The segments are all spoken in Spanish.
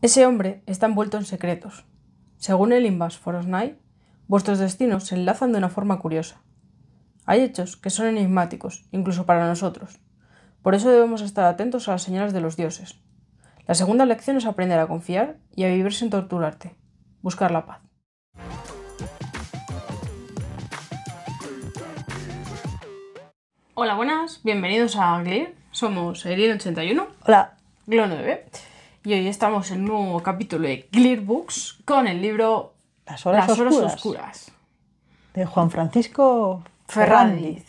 Ese hombre está envuelto en secretos. Según el for Forosnay, vuestros destinos se enlazan de una forma curiosa. Hay hechos que son enigmáticos, incluso para nosotros. Por eso debemos estar atentos a las señales de los dioses. La segunda lección es aprender a confiar y a vivir sin torturarte. Buscar la paz. Hola, buenas, bienvenidos a Glir. Somos erin 81 Hola. Glo 9 y hoy estamos en un nuevo capítulo de Clear Books con el libro Las horas, oscuras, de Juan Francisco Ferrandiz.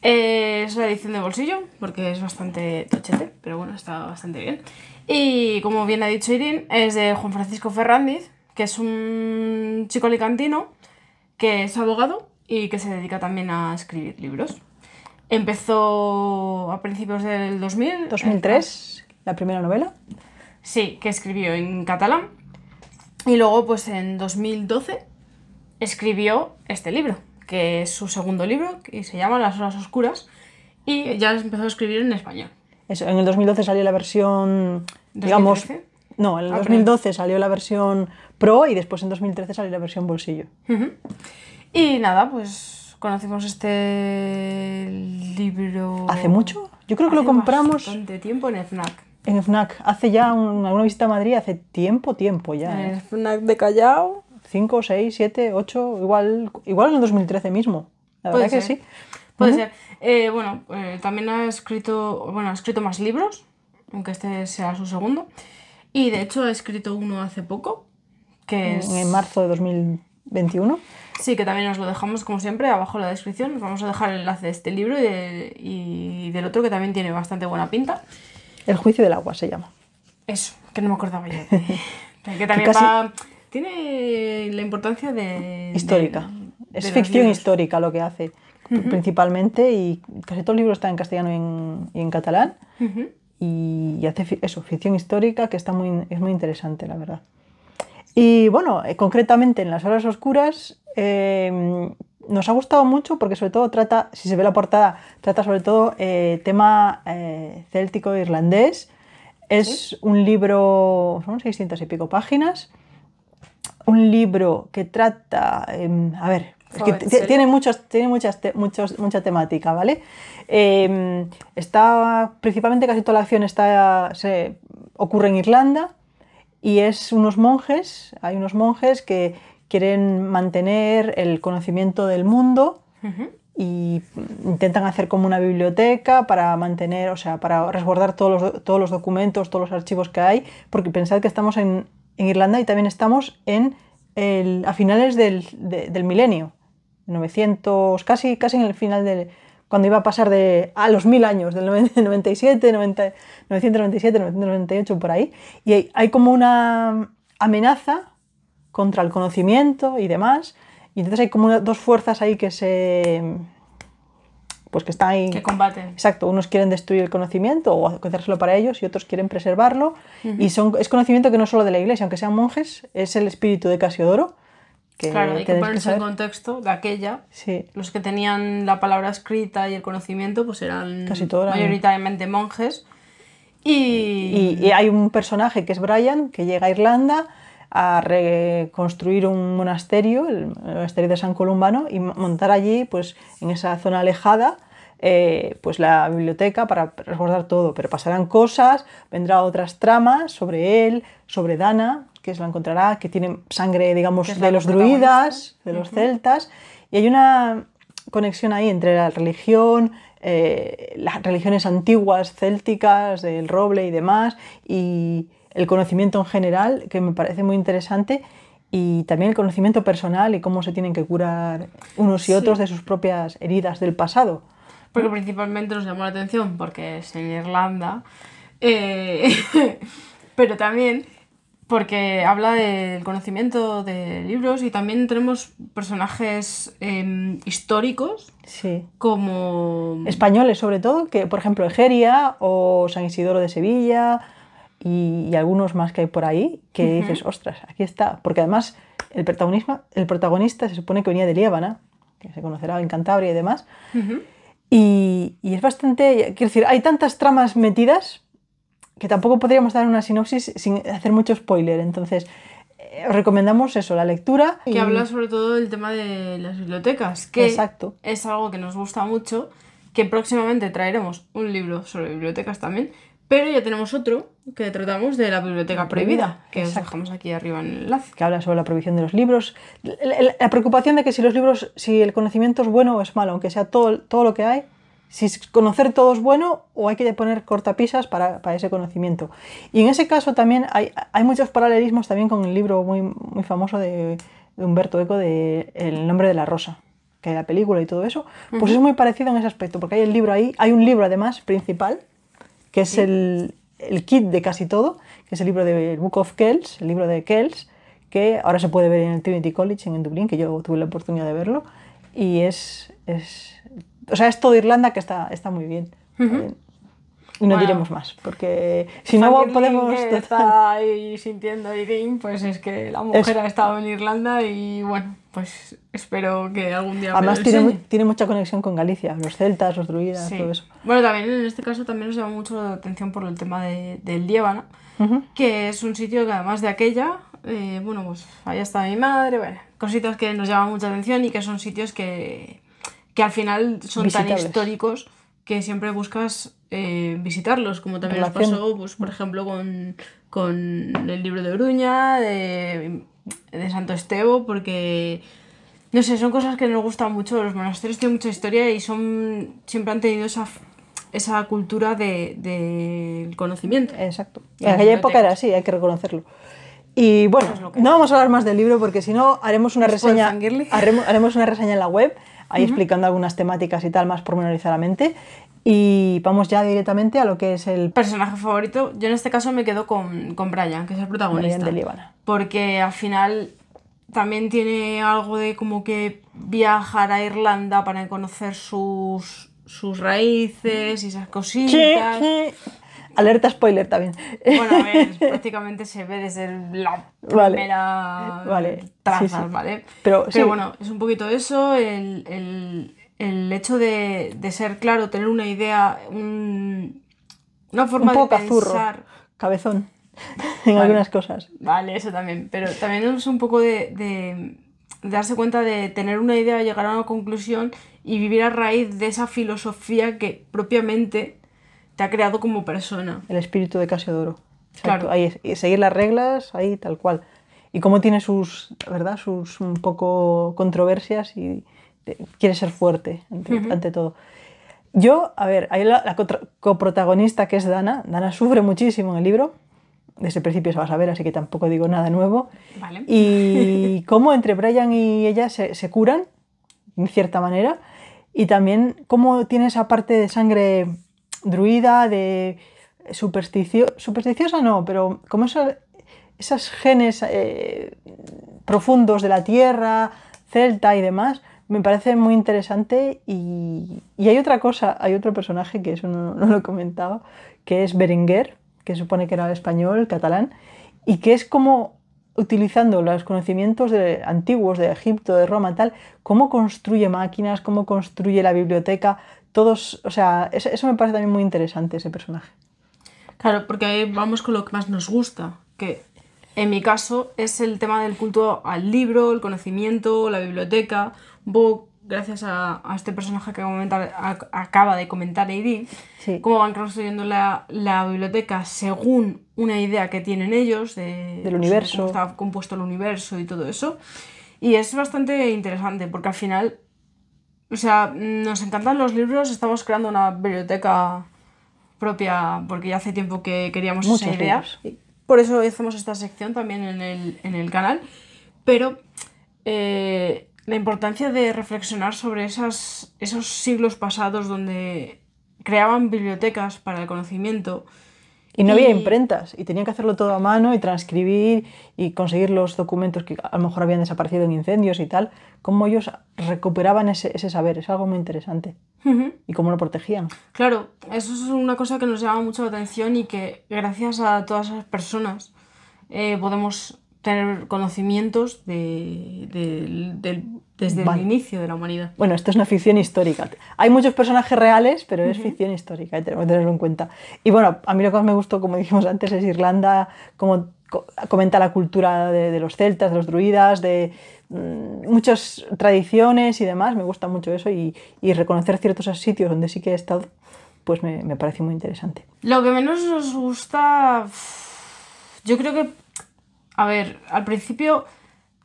Eh, es una edición de bolsillo porque es bastante tochete, pero bueno, está bastante bien. Y como bien ha dicho Irín, es de Juan Francisco Ferrandiz, que es un chico alicantino que es abogado y que se dedica también a escribir libros. Empezó a principios del 2000. 2003 la primera novela. Sí, que escribió en catalán. Y luego, pues en 2012, escribió este libro, que es su segundo libro, y se llama Las Horas Oscuras, y ya empezó a escribir en español. Eso, en el 2012 salió la versión, digamos... No, en el 2012 ah, salió la versión Pro y después en 2013 salió la versión Bolsillo. Y nada, pues conocimos este libro... ¿Hace mucho? Yo creo que lo compramos... Bastante tiempo en FNAC. En FNAC, hace ya una alguna visita a Madrid, hace tiempo, tiempo ya. En ¿eh? FNAC de Callao. 5, 6, 7, 8, igual, igual en el 2013 mismo. La verdad que sí. Puede ser. Eh, bueno, eh, también ha escrito, bueno, ha escrito más libros, aunque este sea su segundo. Y de hecho ha escrito uno hace poco, que es... En marzo de 2021. Sí, que también os lo dejamos como siempre abajo en la descripción. vamos a dejar el enlace de este libro y del otro que también tiene bastante buena pinta. El juicio del agua se llama. Eso, que no me acordaba yo. que también va... tiene la importancia de... Histórica. es ficción histórica lo que hace, principalmente, y casi todo el libro está en castellano y en, catalán. y, hace eso, ficción histórica, que está muy, es muy interesante, la verdad. Y bueno, eh, concretamente en las horas oscuras eh, nos ha gustado mucho porque sobre todo trata, si se ve la portada, trata sobre todo eh, tema eh, céltico irlandés. Es un libro, son 600 y pico páginas. Un libro que trata, em, a ver, tiene, muchos, tiene muchas mucha temática, ¿vale? Em, está, principalmente casi toda la acción está, se ocurre en Irlanda y es unos monjes, hay unos monjes que, quieren mantener el conocimiento del mundo y intentan hacer como una biblioteca para mantener, o sea, para resguardar todos los, todos los documentos, todos los archivos que hay, porque pensad que estamos en, en Irlanda y también estamos en el, a finales del, milenio, 900, casi, casi en el final de... cuando iba a pasar de a los mil años, del 97, 90, 997, 998, por ahí, y hay como una amenaza contra el conocimiento y demás. Y entonces hay como dos fuerzas ahí que se... Pues que están ahí... Que combaten. Exacto, unos quieren destruir el conocimiento o hacerlo para ellos y otros quieren preservarlo. Y son, es conocimiento que no solo de la iglesia, aunque sean monjes, es el espíritu de Casiodoro. Que claro, hay que ponerse en contexto de aquella. Sí. Los que tenían la palabra escrita y el conocimiento, pues eran mayoritariamente monjes. y... hay un personaje que es Brian, que llega a Irlanda a reconstruir un monasterio, el monasterio de San Columbano, y montar allí, pues en esa zona alejada, eh, pues la biblioteca para resguardar todo. Pero pasarán cosas, vendrá otras tramas sobre él, sobre Dana, que se la encontrará, que tiene sangre, digamos, de los druidas, de los celtas, y hay una conexión ahí entre la religión, eh, las religiones antiguas, célticas, del roble y demás, y el conocimiento en general, que me parece muy interesante, y también el conocimiento personal y cómo se tienen que curar unos y otros de sus propias heridas del pasado. Porque principalmente nos llamó la atención porque es en Irlanda, eh, pero también porque habla del conocimiento de libros y también tenemos personajes em, históricos como... Españoles sobre todo, que por ejemplo Egeria o San Isidoro de Sevilla y, algunos más que hay por ahí que dices, ostras, aquí está. Porque además el, el protagonista se supone que venía de Liébana, que se conocerá en Cantabria y demás. y, es bastante, quiero decir, hay tantas tramas metidas que tampoco podríamos dar una sinopsis sin hacer mucho spoiler. Entonces, eh, recomendamos eso, la lectura. Que habla sobre todo del tema de las bibliotecas, que Exacto. es algo que nos gusta mucho, que próximamente traeremos un libro sobre bibliotecas también, pero ya tenemos otro que tratamos de la biblioteca prohibida, que os dejamos aquí arriba en el enlace. Que habla sobre la prohibición de los libros. La, preocupación de que si los libros, si el conocimiento es bueno o es malo, aunque sea todo, todo lo que hay, si conocer todo es bueno o hay que poner cortapisas para, para ese conocimiento. Y en ese caso también hay, hay muchos paralelismos también con el libro muy, muy famoso de, de Humberto Eco de El nombre de la rosa que la película y todo eso, pues es muy parecido en ese aspecto, porque hay el libro ahí, hay un libro además principal, que es el, el, kit de casi todo, que es el libro de Book of Kells, el libro de Kells, que ahora se puede ver en el Trinity College en Dublín, que yo tuve la oportunidad de verlo, y es, es o sea, es todo Irlanda que está, está muy bien. muy bien. Y no diremos más, porque si no podemos... ahí sintiendo Irene, pues es que la mujer ha estado en Irlanda y bueno, pues espero que algún día... Además tiene, mucha conexión con Galicia, los celtas, los druidas, todo eso. Bueno, también en este caso también nos llama mucho la atención por el tema del Líbano, que es un sitio que además de aquella, eh, bueno, pues ahí está mi madre, bueno, cositas que nos llaman mucha atención y que son sitios que, que al final son tan históricos que siempre buscas eh, visitarlos, como también nos pasó, pues, por ejemplo, con, el libro de Oruña, de, Santo Estebo, porque, no sé, son cosas que nos gustan mucho. Los monasterios tienen mucha historia y son siempre han tenido esa, esa cultura del de, conocimiento. Exacto. En aquella época era así, hay que reconocerlo. Y bueno, no vamos a hablar más del libro porque si no haremos una reseña haremos una reseña en la web, ahí explicando algunas temáticas y tal más pormenorizadamente. Y vamos ya directamente a lo que es el personaje favorito. Yo en este caso me quedo con, con Brian, que es el protagonista. de Líbana. Porque al final también tiene algo de como que viajar a Irlanda para conocer sus, sus raíces y esas cositas. Sí, sí. Alerta spoiler también. Bueno, a ver, prácticamente se ve desde la primera vale. ¿vale? Pero, bueno, es un poquito eso, el, hecho de, ser claro, tener una idea, una forma un poco de pensar... cabezón en algunas cosas. Vale, eso también. Pero también es un poco de, darse cuenta de tener una idea, llegar a una conclusión y vivir a raíz de esa filosofía que propiamente te ha creado como persona. El espíritu de Casiodoro. Claro. Ahí seguir las reglas, ahí tal cual. Y cómo tiene sus, ¿verdad? Sus un poco controversias y quiere ser fuerte ante, todo. Yo, a ver, hay la, coprotagonista que es Dana, Dana sufre muchísimo en el libro, desde el principio se va a saber, así que tampoco digo nada nuevo. Vale. Y cómo entre Brian y ella se, curan, en cierta manera, y también cómo tiene esa parte de sangre druida, de supersticio supersticiosa, no, pero como esos, esas genes eh, profundos de la tierra, celta y demás, me parece muy interesante. Y, y hay otra cosa, hay otro personaje que eso no, lo he comentado, que es Berenguer, que supone que era el español, catalán, y que es como utilizando los conocimientos de, antiguos de Egipto, de Roma, tal, cómo construye máquinas, cómo construye la biblioteca, todos, o sea, eso, me parece también muy interesante ese personaje. Claro, porque ahí vamos con lo que más nos gusta, que en mi caso es el tema del culto al libro, el conocimiento, la biblioteca. Bo, gracias a, este personaje que acaba de comentar Edith, cómo van construyendo la, biblioteca según una idea que tienen ellos de, pues, Cómo está compuesto el universo y todo eso. Y es bastante interesante porque al final o sea, nos encantan los libros, estamos creando una biblioteca propia porque ya hace tiempo que queríamos esa idea. Por eso hacemos esta sección también en el, canal. Pero eh, la importancia de reflexionar sobre esos siglos pasados donde creaban bibliotecas para el conocimiento, y no había imprentas y tenían que hacerlo todo a mano y transcribir y conseguir los documentos que a lo mejor habían desaparecido en incendios y tal. Cómo ellos recuperaban ese, ese saber, es algo muy interesante. Y cómo lo protegían. Claro, eso es una cosa que nos llama mucho la atención y que gracias a todas esas personas eh, podemos tener conocimientos de, desde el inicio de la humanidad. Bueno, esto es una ficción histórica. Hay muchos personajes reales, pero es ficción histórica Hay que tenerlo en cuenta. Y bueno, a mí lo que más me gustó, como dijimos antes, es Irlanda, como comenta la cultura de, los celtas, de los druidas, de mm, muchas tradiciones y demás. Me gusta mucho eso y, reconocer ciertos sitios donde sí que he estado, pues me, me parece muy interesante. Lo que menos nos gusta, yo creo que, a ver, al principio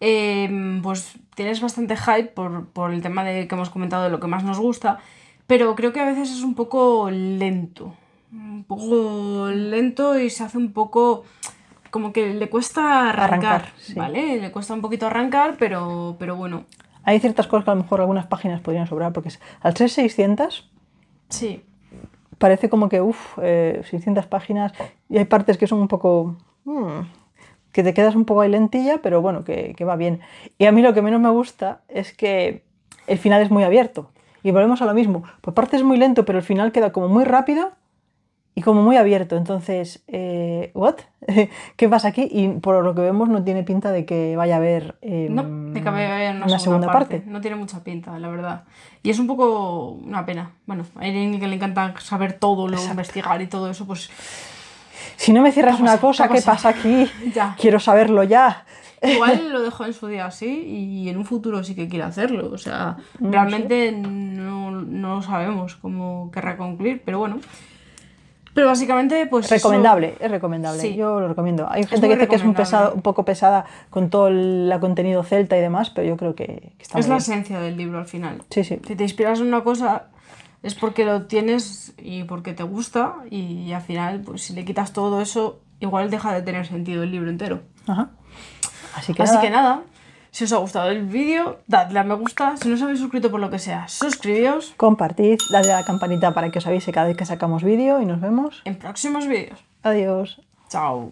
Em, pues tienes bastante hype por, el tema de que hemos comentado de lo que más nos gusta, pero creo que a veces es un poco lento. Un poco lento y se hace un poco como que le cuesta arrancar, ¿vale? Le cuesta un poquito arrancar, pero, pero bueno. Hay ciertas cosas que a lo mejor algunas páginas podrían sobrar, porque al ser 600, sí. parece como que, uff, 600 eh, páginas, y hay partes que son un poco... Hmm, que te quedas un poco ahí lentilla, pero bueno, que, va bien. Y a mí lo que menos me gusta es que el final es muy abierto. Y volvemos a lo mismo. Por parte es muy lento, pero el final queda como muy rápido y como muy abierto. Entonces, eh, ¿what? ¿Qué pasa aquí? Y por lo que vemos no tiene pinta de que vaya a haber, em, no, de que vaya a haber una, segunda, parte. No tiene mucha pinta, la verdad. Y es un poco una pena. Bueno, a Irene que le encanta saber todo, lo investigar y todo eso, pues si no me cierras una cosa, ¿qué pasa aquí? Quiero saberlo ya. Igual lo dejó en su día así y en un futuro sí que quiere hacerlo. O sea, mm, realmente no, no, sabemos cómo querrá concluir, pero bueno. Pero básicamente, pues. Recomendable, es recomendable. Sí. Yo lo recomiendo. Hay gente que dice que es un, pesado, un poco pesada con todo el contenido celta y demás, pero yo creo que, que está Es la esencia del libro al final. Sí, sí. Si te inspiras en una cosa, es porque lo tienes y porque te gusta y, al final, pues si le quitas todo eso, igual deja de tener sentido el libro entero. Así que nada. que nada. Si os ha gustado el vídeo, dadle a me gusta. Si no os habéis suscrito por lo que sea, suscribíos. Compartid, dadle a la campanita para que os avise cada vez que sacamos vídeo y nos vemos en próximos vídeos. Adiós. Chao.